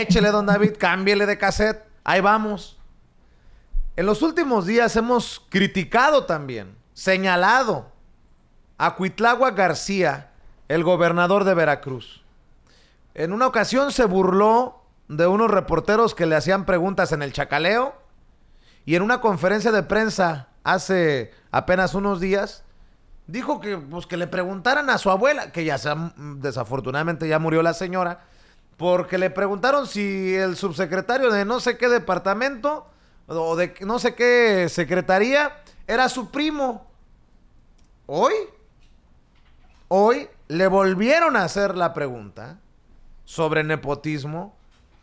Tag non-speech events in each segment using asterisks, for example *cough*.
Échele, don David, cámbiele de cassette. Ahí vamos. En los últimos días hemos criticado también, señalado a Cuitlagua García, el gobernador de Veracruz. En una ocasión se burló de unos reporteros que le hacían preguntas en el chacaleo y en una conferencia de prensa hace apenas unos días dijo que, pues, que le preguntaran a su abuela, que ya desafortunadamente ya murió la señora, porque le preguntaron si el subsecretario de no sé qué departamento o de no sé qué secretaría era su primo. Hoy, hoy le volvieron a hacer la pregunta sobre nepotismo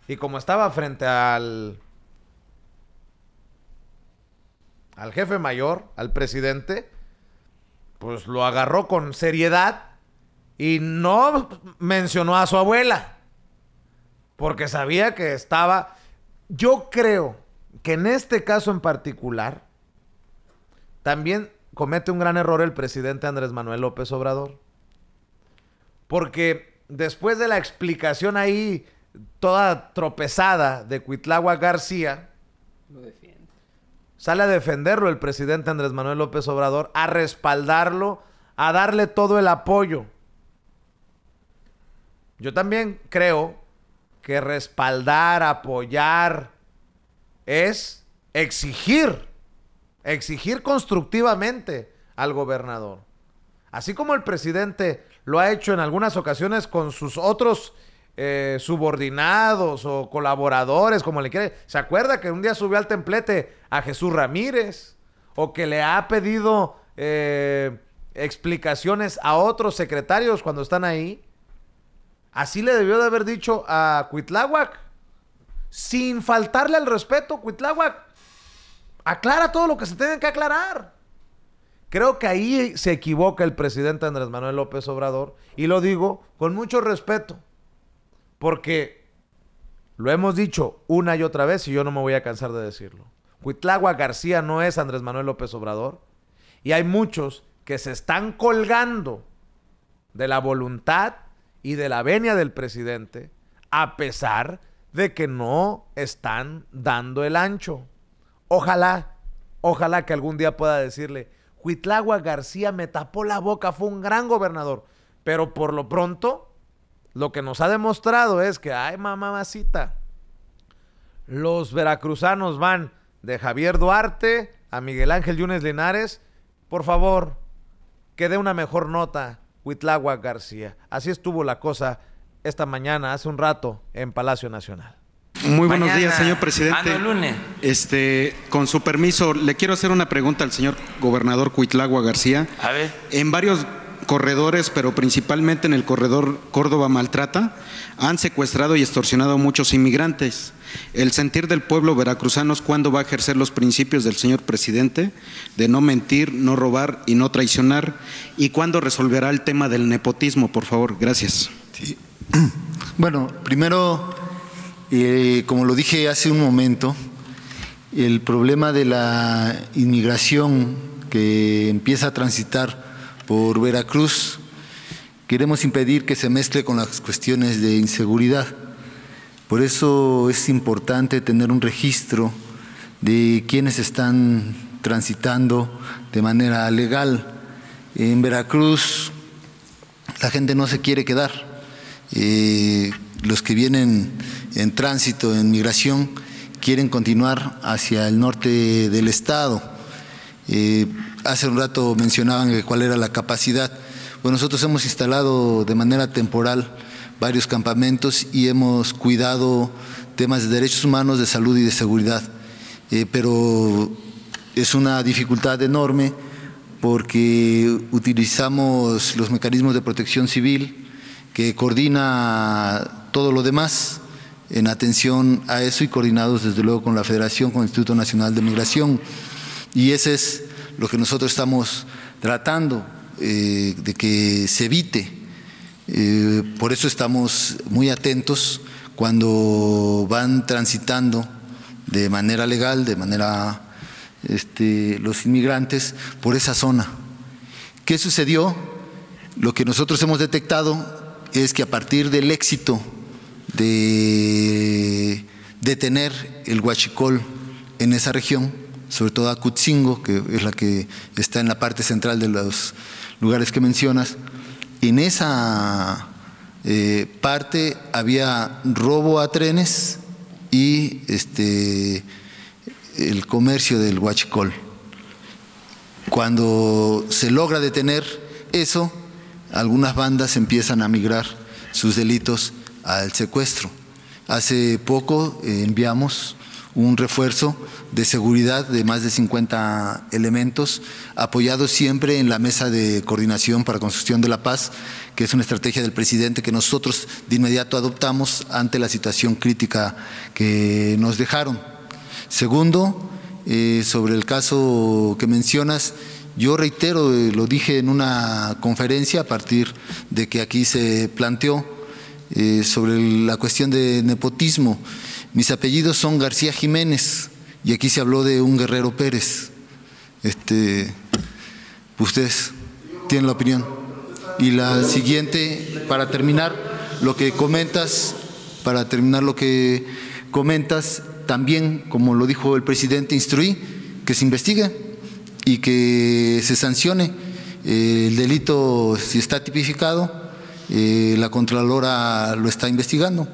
y como estaba frente al al jefe mayor, al presidente, pues lo agarró con seriedad y no mencionó a su abuela porque sabía que estaba... Yo creo que en este caso en particular, también comete un gran error el presidente Andrés Manuel López Obrador. Porque después de la explicación ahí toda tropezada de Cuitlagua García, Lo sale a defenderlo el presidente Andrés Manuel López Obrador, a respaldarlo, a darle todo el apoyo. Yo también creo que respaldar, apoyar, es exigir, exigir constructivamente al gobernador. Así como el presidente lo ha hecho en algunas ocasiones con sus otros eh, subordinados o colaboradores, como le quiere. ¿Se acuerda que un día subió al templete a Jesús Ramírez? O que le ha pedido eh, explicaciones a otros secretarios cuando están ahí. Así le debió de haber dicho a Cuitláhuac. Sin faltarle al respeto, Cuitláhuac. Aclara todo lo que se tiene que aclarar. Creo que ahí se equivoca el presidente Andrés Manuel López Obrador. Y lo digo con mucho respeto. Porque lo hemos dicho una y otra vez y yo no me voy a cansar de decirlo. Cuitláhuac García no es Andrés Manuel López Obrador. Y hay muchos que se están colgando de la voluntad y de la venia del presidente, a pesar de que no están dando el ancho. Ojalá, ojalá que algún día pueda decirle, Huitlagua García me tapó la boca, fue un gran gobernador, pero por lo pronto lo que nos ha demostrado es que, ay mamacita, los veracruzanos van de Javier Duarte a Miguel Ángel Yunes Linares, por favor, que dé una mejor nota Huitlagua García. Así estuvo la cosa esta mañana, hace un rato, en Palacio Nacional. Muy buenos días, señor presidente. Ah, este, con su permiso, le quiero hacer una pregunta al señor gobernador Cuitlagua García. A ver. En varios corredores, pero principalmente en el corredor Córdoba Maltrata, han secuestrado y extorsionado a muchos inmigrantes. El sentir del pueblo veracruzano es cuándo va a ejercer los principios del señor presidente de no mentir, no robar y no traicionar y cuándo resolverá el tema del nepotismo, por favor. Gracias. *clears throat* Bueno, primero, eh, como lo dije hace un momento, el problema de la inmigración que empieza a transitar por Veracruz, queremos impedir que se mezcle con las cuestiones de inseguridad. Por eso es importante tener un registro de quienes están transitando de manera legal. En Veracruz la gente no se quiere quedar. Eh, los que vienen en tránsito, en migración, quieren continuar hacia el norte del estado. Eh, hace un rato mencionaban cuál era la capacidad. Bueno, pues nosotros hemos instalado de manera temporal varios campamentos y hemos cuidado temas de derechos humanos, de salud y de seguridad. Eh, pero es una dificultad enorme porque utilizamos los mecanismos de protección civil que coordina todo lo demás en atención a eso y coordinados desde luego con la Federación, con el Instituto Nacional de Migración. Y ese es lo que nosotros estamos tratando, eh, de que se evite eh, por eso estamos muy atentos cuando van transitando de manera legal, de manera este, los inmigrantes por esa zona. ¿Qué sucedió? Lo que nosotros hemos detectado es que a partir del éxito de detener el guachicol en esa región, sobre todo a Cutzingo, que es la que está en la parte central de los lugares que mencionas, en esa eh, parte había robo a trenes y este, el comercio del huachicol. Cuando se logra detener eso, algunas bandas empiezan a migrar sus delitos al secuestro. Hace poco eh, enviamos un refuerzo de seguridad de más de 50 elementos, apoyado siempre en la mesa de coordinación para construcción de la paz, que es una estrategia del presidente que nosotros de inmediato adoptamos ante la situación crítica que nos dejaron. Segundo, eh, sobre el caso que mencionas, yo reitero, eh, lo dije en una conferencia a partir de que aquí se planteó eh, sobre la cuestión de nepotismo. Mis apellidos son García Jiménez, y aquí se habló de un Guerrero Pérez. Este, ustedes tienen la opinión. Y la siguiente, para terminar, lo que comentas, para terminar lo que comentas, también, como lo dijo el presidente, instruí que se investigue y que se sancione eh, el delito si está tipificado, eh, la Contralora lo está investigando.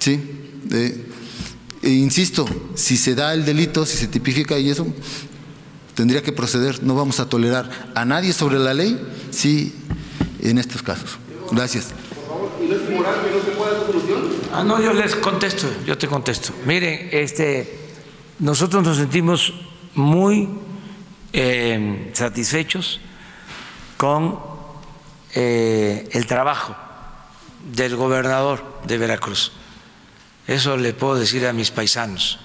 Sí. E insisto, si se da el delito, si se tipifica y eso, tendría que proceder. No vamos a tolerar a nadie sobre la ley si en estos casos. Gracias. no es moral que no se pueda Ah, no, yo les contesto, yo te contesto. Miren, este, nosotros nos sentimos muy eh, satisfechos con eh, el trabajo del gobernador de Veracruz. Eso le puedo decir a mis paisanos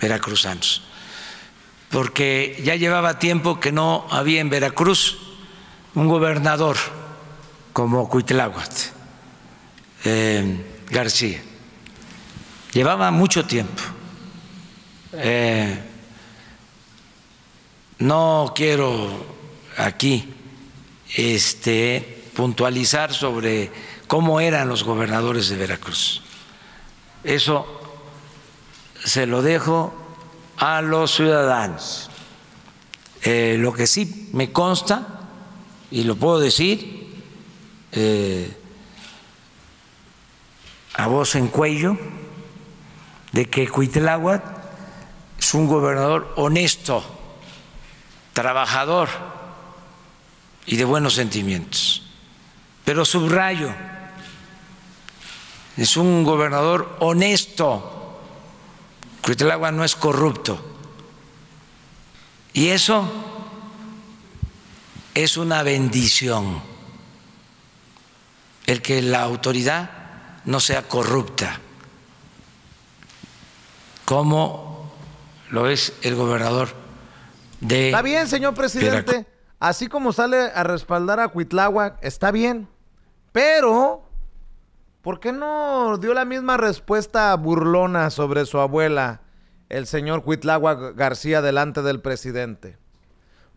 veracruzanos, porque ya llevaba tiempo que no había en Veracruz un gobernador como Cuitláhuac eh, García. Llevaba mucho tiempo. Eh, no quiero aquí este, puntualizar sobre cómo eran los gobernadores de Veracruz eso se lo dejo a los ciudadanos. Eh, lo que sí me consta, y lo puedo decir eh, a voz en cuello, de que Cuitláhuac es un gobernador honesto, trabajador y de buenos sentimientos. Pero subrayo, es un gobernador honesto. Cuitlagua no es corrupto. Y eso es una bendición, el que la autoridad no sea corrupta, como lo es el gobernador de... Está bien, señor presidente, así como sale a respaldar a Cuitlagua, está bien, pero ¿Por qué no dio la misma respuesta burlona sobre su abuela, el señor Huitlagua García, delante del presidente?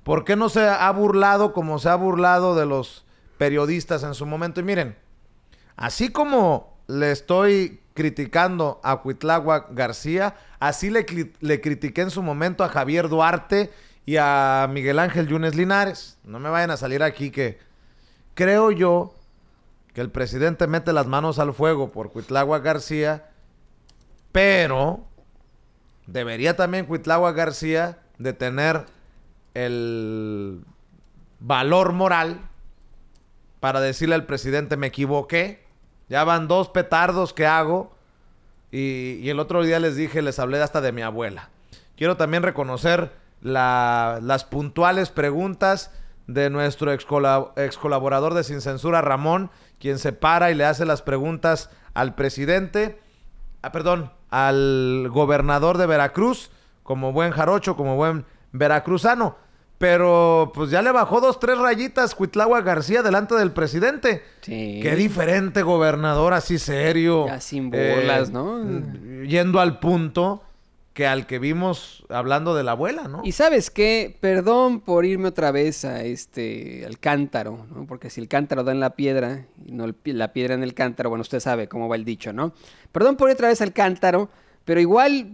¿Por qué no se ha burlado como se ha burlado de los periodistas en su momento? Y miren, así como le estoy criticando a Huitlagua García, así le, le critiqué en su momento a Javier Duarte y a Miguel Ángel Yunes Linares. No me vayan a salir aquí que creo yo que el presidente mete las manos al fuego por Cuitlagua García, pero debería también Cuitlagua García de tener el valor moral para decirle al presidente me equivoqué, ya van dos petardos que hago y, el otro día les dije, les hablé hasta de mi abuela. Quiero también reconocer las puntuales preguntas de nuestro ex, colaborador de Sin Censura, Ramón, quien se para y le hace las preguntas al presidente, ah, perdón, al gobernador de Veracruz, como buen jarocho, como buen veracruzano. Pero pues ya le bajó dos, tres rayitas Cuitlagua García delante del presidente. Sí. Qué diferente gobernador, así serio. Ya sin burlas, eh, ¿no? Yendo al punto que al que vimos hablando de la abuela, ¿no? Y sabes qué, perdón por irme otra vez a este, al cántaro, ¿no? Porque si el cántaro da en la piedra y no la piedra en el cántaro, bueno, usted sabe cómo va el dicho, ¿no? Perdón por ir otra vez al cántaro, pero igual,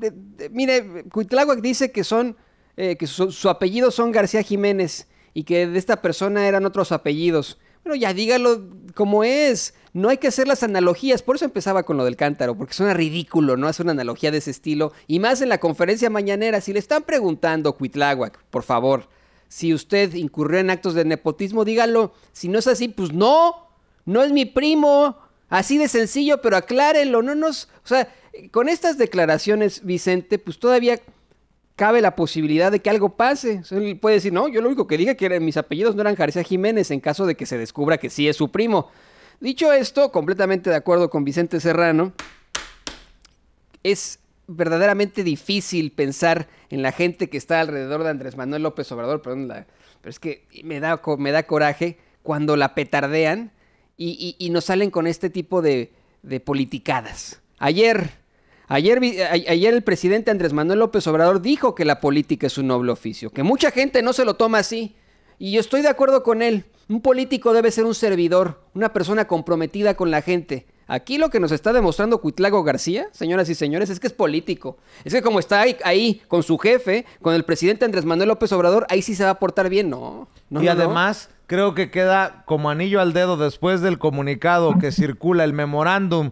mire, Cuitláhuac dice que son, eh, que su apellido son García Jiménez y que de esta persona eran otros apellidos ya dígalo como es. No hay que hacer las analogías. Por eso empezaba con lo del cántaro, porque suena ridículo, ¿no? Hacer una analogía de ese estilo. Y más en la conferencia mañanera, si le están preguntando, Cuitláhuac, por favor, si usted incurrió en actos de nepotismo, dígalo. Si no es así, pues no. No es mi primo. Así de sencillo, pero aclárenlo. No nos. O sea, con estas declaraciones, Vicente, pues todavía cabe la posibilidad de que algo pase. Él puede decir, no, yo lo único que dije que eran, mis apellidos no eran García Jiménez en caso de que se descubra que sí es su primo. Dicho esto, completamente de acuerdo con Vicente Serrano, es verdaderamente difícil pensar en la gente que está alrededor de Andrés Manuel López Obrador, perdón, pero es que me da, me da coraje cuando la petardean y, no nos salen con este tipo de, de politicadas. Ayer Ayer, eh, ayer el presidente Andrés Manuel López Obrador dijo que la política es un noble oficio, que mucha gente no se lo toma así. Y yo estoy de acuerdo con él. Un político debe ser un servidor, una persona comprometida con la gente. Aquí lo que nos está demostrando Cuitlago García, señoras y señores, es que es político. Es que como está ahí, con su jefe, con el presidente Andrés Manuel López Obrador, ahí sí se va a portar bien, ¿no? no y además, creo que queda como anillo al dedo después del comunicado que circula el memorándum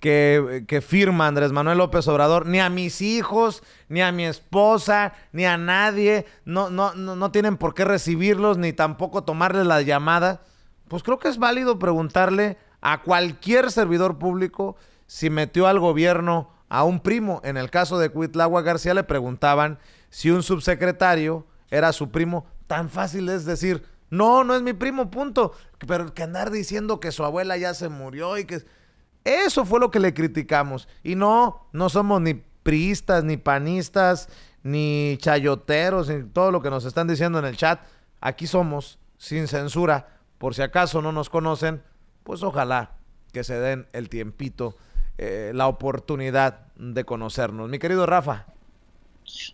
que, firma Andrés Manuel López Obrador, ni a mis hijos, ni a mi esposa, ni a nadie, no, no, no, no tienen por qué recibirlos, ni tampoco tomarles la llamada, pues creo que es válido preguntarle a cualquier servidor público si metió al gobierno a un primo. En el caso de Cuitlagua García le preguntaban si un subsecretario era su primo. Tan fácil es decir, no, no es mi primo, punto. Pero que andar diciendo que su abuela ya se murió y que... Eso fue lo que le criticamos. Y no, no somos ni priistas, ni panistas, ni chayoteros, ni todo lo que nos están diciendo en el chat. Aquí somos, sin censura. Por si acaso no nos conocen, pues ojalá que se den el tiempito, eh, la oportunidad de conocernos. Mi querido Rafa.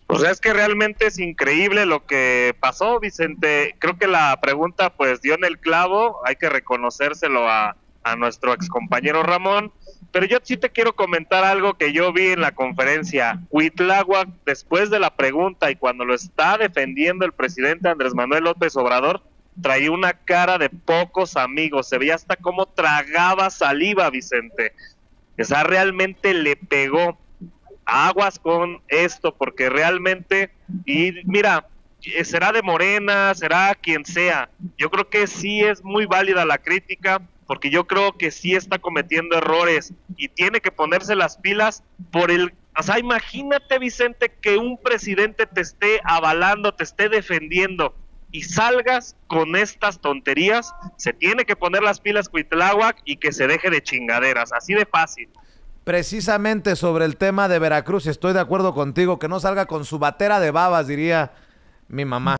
Pues es que realmente es increíble lo que pasó, Vicente. Creo que la pregunta pues dio en el clavo, hay que reconocérselo a, a nuestro compañero Ramón. Pero yo sí te quiero comentar algo que yo vi en la conferencia. Huitláhuac, después de la pregunta y cuando lo está defendiendo el presidente Andrés Manuel López Obrador, traía una cara de pocos amigos. Se veía hasta cómo tragaba saliva, Vicente. O sea, realmente le pegó aguas con esto, porque realmente, y mira, será de Morena, será quien sea. Yo creo que sí es muy válida la crítica, porque yo creo que sí está cometiendo errores y tiene que ponerse las pilas por el... O sea, imagínate, Vicente, que un presidente te esté avalando, te esté defendiendo y salgas con estas tonterías. Se tiene que poner las pilas Cuitláhuac y que se deje de chingaderas, así de fácil. Precisamente sobre el tema de Veracruz, estoy de acuerdo contigo, que no salga con su batera de babas, diría mi mamá.